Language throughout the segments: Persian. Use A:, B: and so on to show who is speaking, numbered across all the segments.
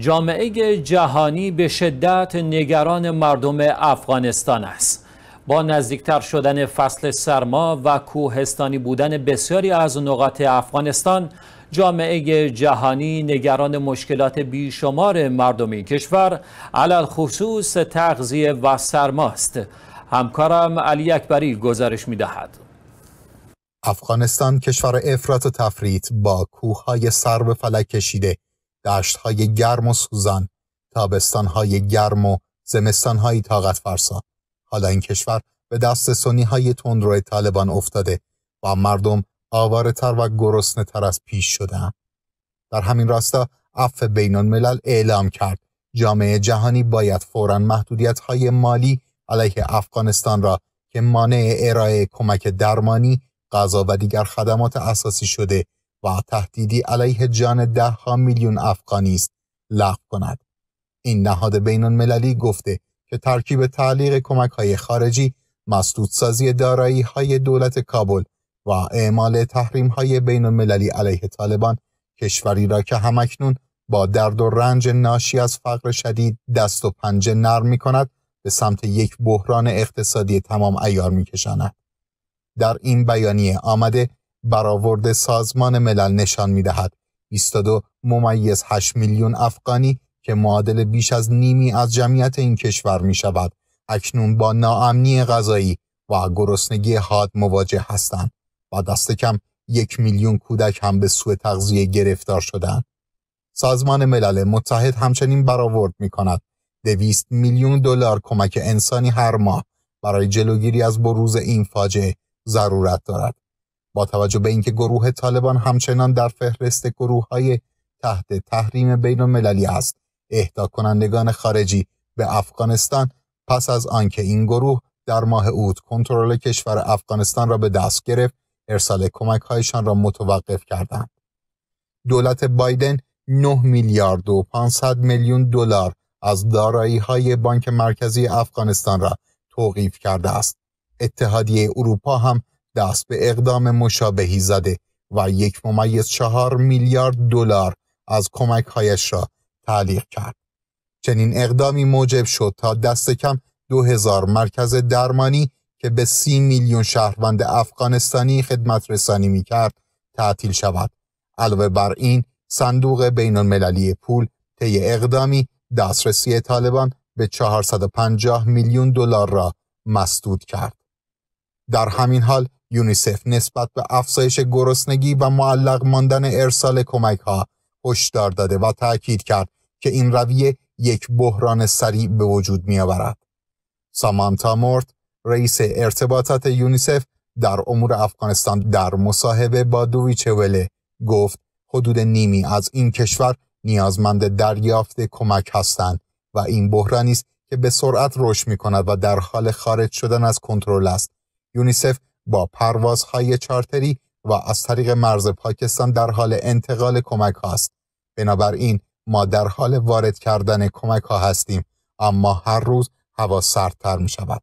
A: جامعه جهانی به شدت نگران مردم افغانستان است با نزدیکتر شدن فصل سرما و کوهستانی بودن بسیاری از نقاط افغانستان جامعه جهانی نگران مشکلات بیشمار مردم این کشور علال خصوص تغذیه و سرماست همکارم علی اکبری گزارش دهد
B: افغانستان کشور افراد و تفرید با کوههای سر به فلک کشیده های گرم و سوزان های گرم و زمستان های طاقت فرسا حالا این کشور به دست سنی های تندروی طالبان افتاده و مردم آوارتر و گرسنه تر از پیش شده در همین راستا اف بینان ملل اعلام کرد جامعه جهانی باید فورا محدودیت های مالی علیه افغانستان را که مانع ارائه کمک درمانی، غذا و دیگر خدمات اساسی شده و تهدیدی علیه جان ده ها میلیون افغانی است لغو کند این نهاد بین المللی گفته که ترکیب تعلیق کمک های خارجی مسدودسازی سازی دارایی های دولت کابل و اعمال تحریم های بین المللی علیه طالبان کشوری را که همکنون با درد و رنج ناشی از فقر شدید دست و پنجه نرم می کند به سمت یک بحران اقتصادی تمام ایار می کشاند. در این بیانیه آمده برآورد سازمان ملل نشان می دهد 22 ممیز 8 میلیون افغانی که معادل بیش از نیمی از جمعیت این کشور می شود اکنون با ناامنی غذایی و گرسنگی حاد مواجه هستند و دست کم یک میلیون کودک هم به سوء تغذیه گرفتار شدند. سازمان ملل متحد همچنین برآورد می کند دویست میلیون دلار کمک انسانی هر ماه برای جلوگیری از بروز این فاجعه ضرورت دارد. با توجه به اینکه گروه طالبان همچنان در فهرست گروه های تحت تحریم بین المللی است اهدا کنندگان خارجی به افغانستان پس از آنکه این گروه در ماه اوت کنترل کشور افغانستان را به دست گرفت ارسال کمک هایشان را متوقف کردند دولت بایدن 9 میلیارد و 500 میلیون دلار از دارایی های بانک مرکزی افغانستان را توقیف کرده است اتحادیه اروپا هم دست به اقدام مشابهی زده و یک ممیز چهار میلیارد دلار از کمکهایش را تعلیق کرد. چنین اقدامی موجب شد تا دست کم دو هزار مرکز درمانی که به سی میلیون شهروند افغانستانی خدمت رسانی می کرد تعطیل شود. علاوه بر این صندوق بین المللی پول طی اقدامی دسترسی طالبان به 450 میلیون دلار را مسدود کرد. در همین حال یونیسف نسبت به افزایش گرسنگی و معلق ماندن ارسال کمک ها هشدار داده و تاکید کرد که این رویه یک بحران سریع به وجود می آورد. سامانتا مورت رئیس ارتباطات یونیسف در امور افغانستان در مصاحبه با دویچه وله گفت حدود نیمی از این کشور نیازمند دریافت کمک هستند و این بحرانی است که به سرعت رشد می کند و در حال خارج شدن از کنترل است. یونیسف با پروازهای چارتری و از طریق مرز پاکستان در حال انتقال کمک هاست. بنابراین ما در حال وارد کردن کمک ها هستیم اما هر روز هوا سردتر می شود.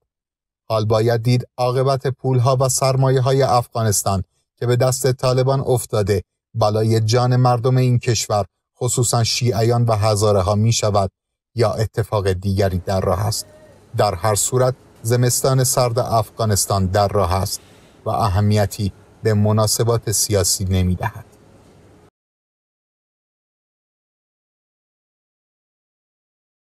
B: حال باید دید عاقبت پول ها و سرمایه های افغانستان که به دست طالبان افتاده بلای جان مردم این کشور خصوصا شیعیان و هزاره ها می شود یا اتفاق دیگری در راه است. در هر صورت زمستان سرد افغانستان در راه است. و اهمیتی به مناسبات
A: سیاسی نمیدهد.